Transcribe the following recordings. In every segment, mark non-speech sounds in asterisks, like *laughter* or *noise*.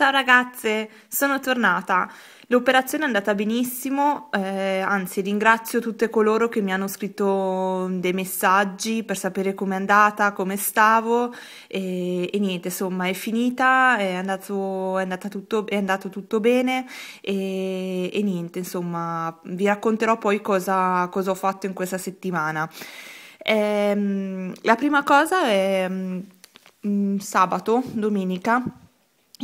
Ciao ragazze, sono tornata. L'operazione è andata benissimo, eh, anzi ringrazio tutte coloro che mi hanno scritto dei messaggi per sapere com'è andata, come stavo e, e niente, insomma è finita, è andato, è tutto, è andato tutto bene e, e, niente, insomma vi racconterò poi cosa, cosa ho fatto in questa settimana. Ehm, la prima cosa è mm, sabato, domenica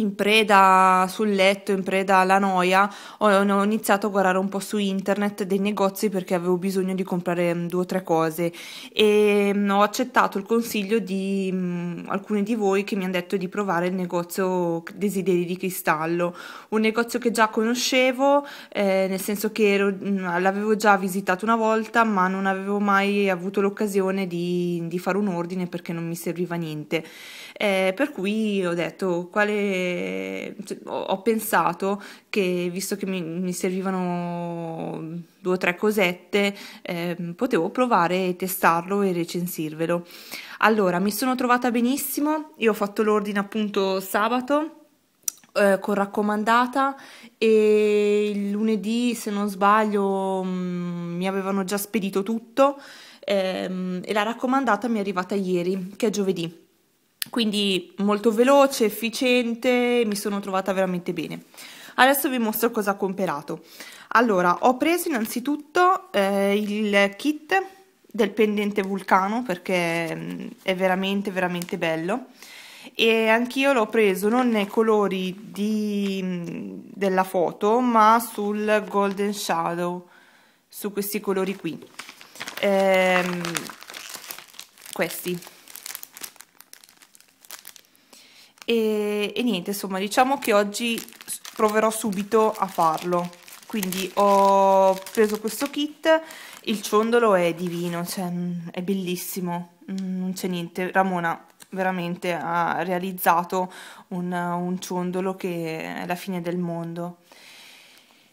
in preda sul letto, in preda alla noia, ho, ho, iniziato a guardare un po' su internet dei negozi perché avevo bisogno di comprare mm, due o tre cose e ehm, ho accettato il consiglio di mh, mm, alcuni di voi che mi hanno detto di provare il negozio Desideri di Cristallo, un negozio che già conoscevo, eh, nel senso che mm, l'avevo già visitato una volta ma non avevo mai avuto l'occasione di, di fare un ordine perché non mi serviva niente eh, per cui ho detto quale cioè, ho, pensato che visto che mi, mi servivano due o tre cosette eh, potevo provare e testarlo e recensirvelo allora mi sono trovata benissimo io ho fatto l'ordine appunto sabato eh, con raccomandata e il lunedì se non sbaglio mm, mi avevano già spedito tutto ehm, e la raccomandata mi è arrivata ieri che è giovedì quindi molto veloce, efficiente, mi sono trovata veramente bene. Adesso vi mostro cosa ho comperato. Allora, ho preso innanzitutto eh, il kit del pendente vulcano perché mh, mm, è veramente veramente bello e anch'io l'ho preso non nei colori di, mm, della foto ma sul golden shadow su questi colori qui ehm, questi e, e niente insomma diciamo che oggi proverò subito a farlo quindi ho preso questo kit il ciondolo è divino cioè, mm, è bellissimo mm, non c'è niente Ramona veramente ha realizzato un, un ciondolo che è la fine del mondo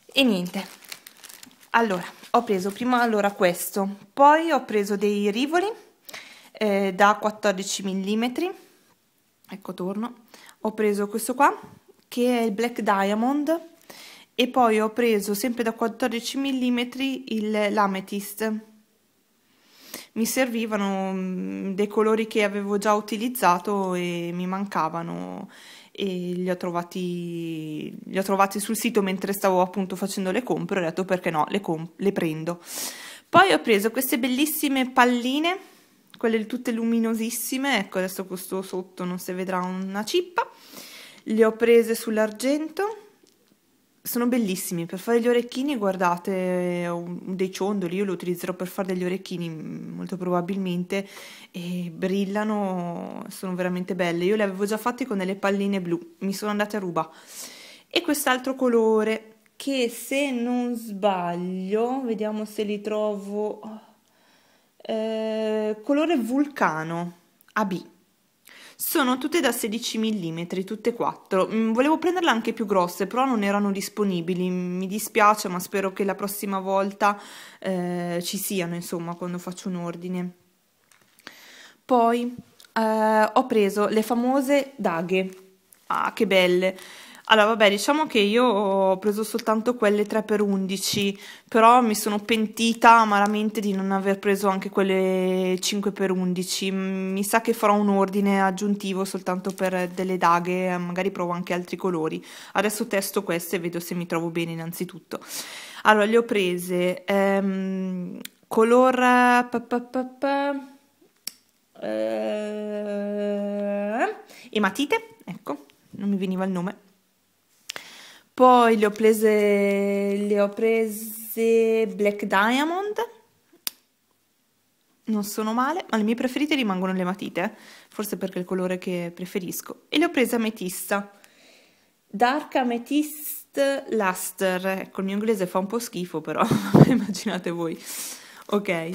e niente allora ho preso prima allora questo poi ho preso dei rivoli eh, da 14 mm ecco torno ho preso questo qua che è il Black Diamond e poi ho preso sempre da 14 mm il l'amethyst mi servivano mm, dei colori che avevo già utilizzato e mi mancavano e li ho trovati, li ho trovati sul sito mentre stavo appunto facendo le compre ho detto perché no, le, le prendo poi ho preso queste bellissime palline quelle tutte luminosissime, ecco adesso questo sotto non si vedrà una cippa, le ho prese sull'argento, sono bellissimi, per fare gli orecchini guardate ho dei ciondoli, io li utilizzerò per fare degli orecchini molto probabilmente e brillano, sono veramente belle, io le avevo già fatte con delle palline blu, mi sono andate a ruba e quest'altro colore che se non sbaglio, vediamo se li trovo eh, colore vulcano AB. Sono tutte da 16 mm, tutte e quattro. Mm, volevo prenderle anche più grosse, però non erano disponibili. Mi dispiace, ma spero che la prossima volta eh, ci siano, insomma, quando faccio un ordine. Poi eh, ho preso le famose daghe. Ah, che belle! Allora, vabbè, diciamo che io ho preso soltanto quelle 3x11, però mi sono pentita amaramente di non aver preso anche quelle 5x11. Mi sa che farò un ordine aggiuntivo soltanto per delle daghe, magari provo anche altri colori. Adesso testo queste e vedo se mi trovo bene innanzitutto. Allora, le ho prese ehm, color... Pa, pa, pa, eh, ematite, ecco, non mi veniva il nome poi le ho prese, le ho prese Black Diamond, non sono male, ma le mie preferite rimangono le matite, forse perché è il colore che preferisco. E le ho prese ametista, Dark Amethyst Luster, ecco il mio inglese fa un po' schifo però, *laughs* immaginate voi. Ok,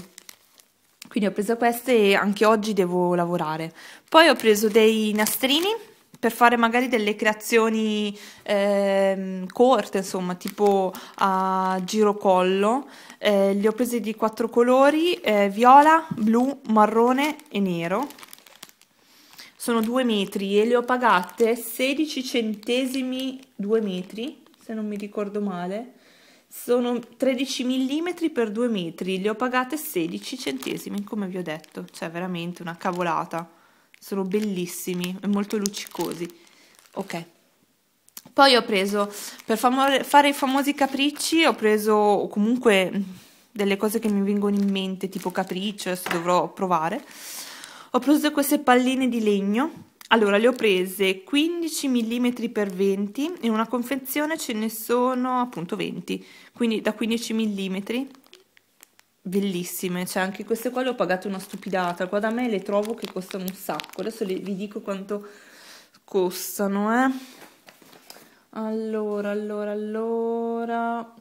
quindi ho preso queste e anche oggi devo lavorare. Poi ho preso dei nastrini per fare magari delle creazioni eh, corte, insomma, tipo a girocollo. Eh, li ho presi di quattro colori, eh, viola, blu, marrone e nero. Sono due metri e le ho pagate 16 centesimi due metri, se non mi ricordo male. Sono 13 mm per due metri, le ho pagate 16 centesimi, come vi ho detto. Cioè, veramente una cavolata sono bellissimi e molto luccicosi. Ok. Poi ho preso, per fare i famosi capricci, ho preso comunque delle cose che mi vengono in mente, tipo capriccio, adesso dovrò provare. Ho preso queste palline di legno, allora le ho prese 15 mm x 20, in una confezione ce ne sono appunto 20, quindi da 15 mm bellissime, cioè anche queste qua le ho pagate una stupidata, qua da me le trovo che costano un sacco, adesso le, vi dico quanto costano, eh. Allora, allora, allora...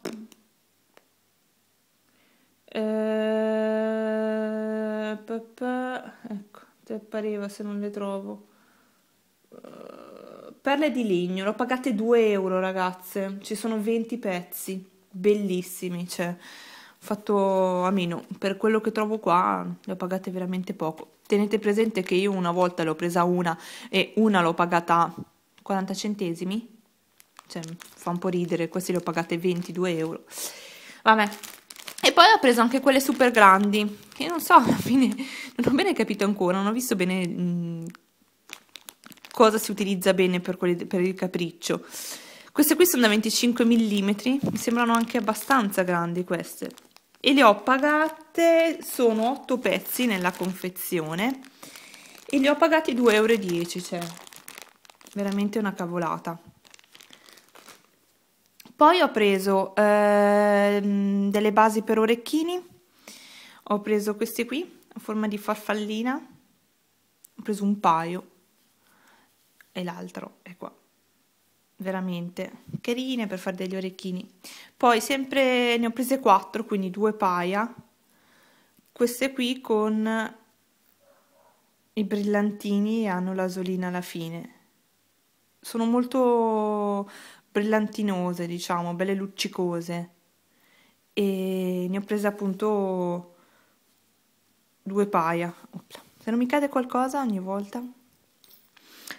Eh, ecco, te pareva se non le trovo. Eh, perle di legno, l'ho pagate 2 euro ragazze, ci sono 20 pezzi, bellissimi, cioè fatto a meno per quello che trovo qua le ho pagate veramente poco tenete presente che io una volta l'ho presa una e una l'ho pagata 40 centesimi cioè fa un po' ridere queste le ho pagate 22 euro vabbè e poi ho preso anche quelle super grandi che non so *laughs* alla fine non ho bene capito ancora non ho visto bene mm, cosa si utilizza bene per, quelli, per il capriccio queste qui sono da 25 mm mi sembrano anche abbastanza grandi queste e le ho pagate, sono 8 pezzi nella confezione e le ho pagate 2,10 euro, cioè veramente una cavolata. Poi ho preso eh, delle basi per orecchini, ho preso queste qui a forma di farfallina, ho preso un paio e l'altro è qua veramente carine per fare degli orecchini poi sempre ne ho prese 4 quindi due paia queste qui con i brillantini e hanno l'asolina alla fine sono molto brillantinose diciamo belle luccicose e ne ho prese appunto due paia Opla. se non mi cade qualcosa ogni volta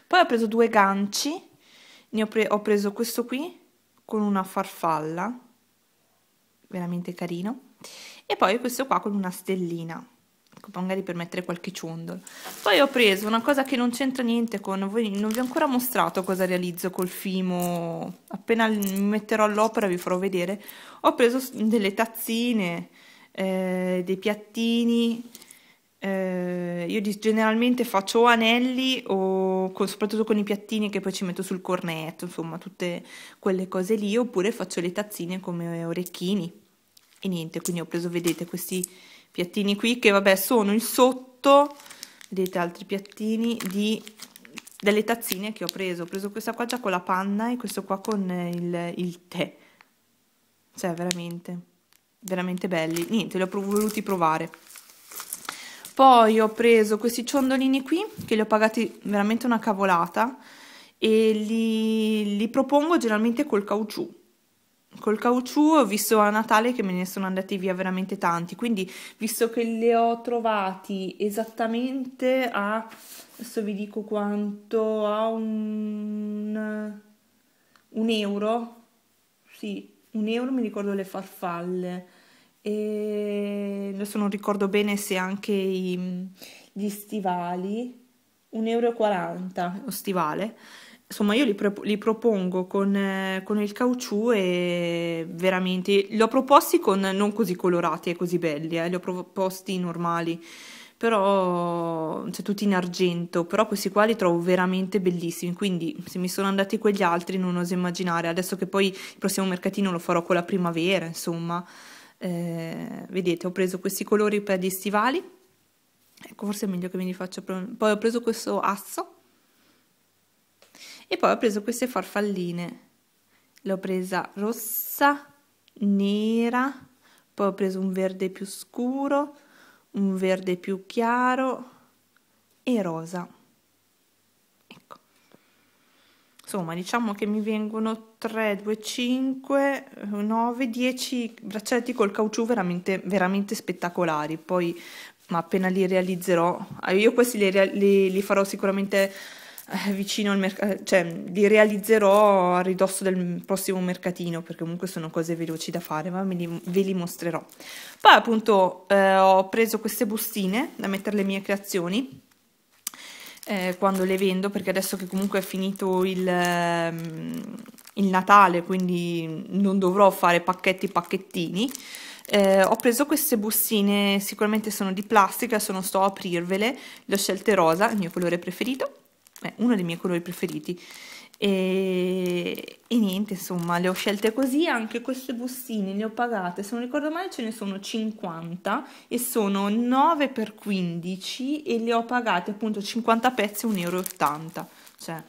poi ho preso due ganci ne ho, pre ho preso questo qui con una farfalla veramente carino e poi questo qua con una stellina ecco, magari per mettere qualche ciondolo poi ho preso una cosa che non c'entra niente con voi non vi ho ancora mostrato cosa realizzo col fimo appena mi metterò all'opera vi farò vedere ho preso delle tazzine eh, dei piattini eh, io generalmente faccio anelli o con- soprattutto con i piattini che poi ci metto sul cornetto, insomma, tutte quelle cose lì, oppure faccio le tazzine come orecchini. E niente, quindi ho preso, vedete, questi piattini qui che vabbè sono il sotto, vedete altri piattini di, delle tazzine che ho preso. Ho preso questa qua già con la panna e questo qua con il, il tè. Cioè, veramente, veramente belli. Niente, li ho prov- voluti provare poi ho preso questi ciondolini qui che li ho pagati veramente una cavolata e li, li propongo generalmente col caucciù col caucciù ho visto a Natale che me ne sono andati via veramente tanti quindi visto che li ho trovati esattamente a adesso vi dico quanto a un, un euro sì un euro mi ricordo le farfalle e adesso non ricordo bene se anche i, mm, gli stivali, 1,40 euro lo stivale. Insomma, io li, pro, li propongo con, eh, con, il caucciù e veramente li ho proposti con non così colorati e così belli, eh, li ho proposti normali, però cioè, tutti in argento, però questi qua li trovo veramente bellissimi, quindi se mi sono andati quegli altri non oso immaginare, adesso che poi il prossimo mercatino lo farò con la primavera, insomma eh, vedete ho preso questi colori per gli stivali ecco forse è meglio che ve li faccio poi ho preso questo asso e poi ho preso queste farfalline l'ho presa rossa nera poi ho preso un verde più scuro un verde più chiaro e rosa insomma diciamo che mi vengono 3 2 5 9 10 braccialetti col caucciù veramente veramente spettacolari poi ma appena li realizzerò ah, io questi li, li, li farò sicuramente eh, vicino al mercato, cioè li realizzerò a ridosso del prossimo mercatino perché comunque sono cose veloci da fare, ma li, ve li mostrerò. Poi appunto eh, ho preso queste bustine da mettere le mie creazioni eh, quando le vendo, perché adesso che comunque è finito il, ehm, il Natale, quindi non dovrò fare pacchetti pacchettini, eh, ho preso queste bustine, sicuramente sono di plastica, adesso non sto a aprirvele, le ho scelte rosa, il mio colore preferito, è eh, uno dei miei colori preferiti, e, e, niente insomma le ho scelte così anche queste bustine le ho pagate se non ricordo male ce ne sono 50 e sono 9 x 15 e le ho pagate appunto 50 pezzi 1,80 euro cioè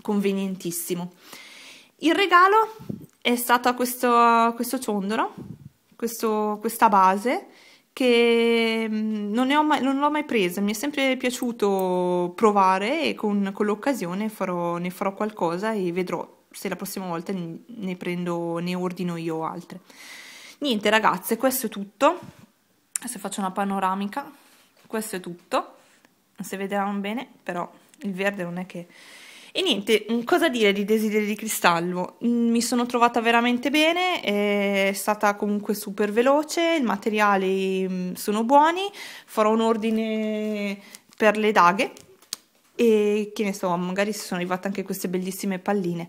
convenientissimo il regalo è stato questo, questo ciondolo questo, questa base che mm, non, ne ho mai, non l'ho mai presa, mi è sempre piaciuto provare e con, con l'occasione farò, ne farò qualcosa e vedrò se la prossima volta ne prendo, ne ordino io altre. Niente ragazze, questo è tutto. Adesso faccio una panoramica, questo è tutto. Non si vedranno bene, però il verde non è che e niente, mm, cosa dire di Desideri di Cristallo? Mm, mi sono trovata veramente bene, è stata comunque super veloce, i materiali mm, sono buoni, farò un ordine per le daghe e che ne so, magari sono arrivate anche queste bellissime palline.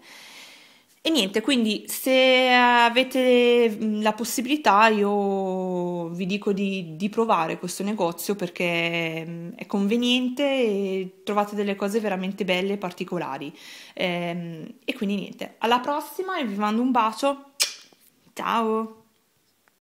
E niente, quindi se avete la possibilità io vi dico di, di, provare questo negozio perché è conveniente e trovate delle cose veramente belle e particolari. Ehm, e quindi niente, alla prossima e vi mando un bacio. Ciao!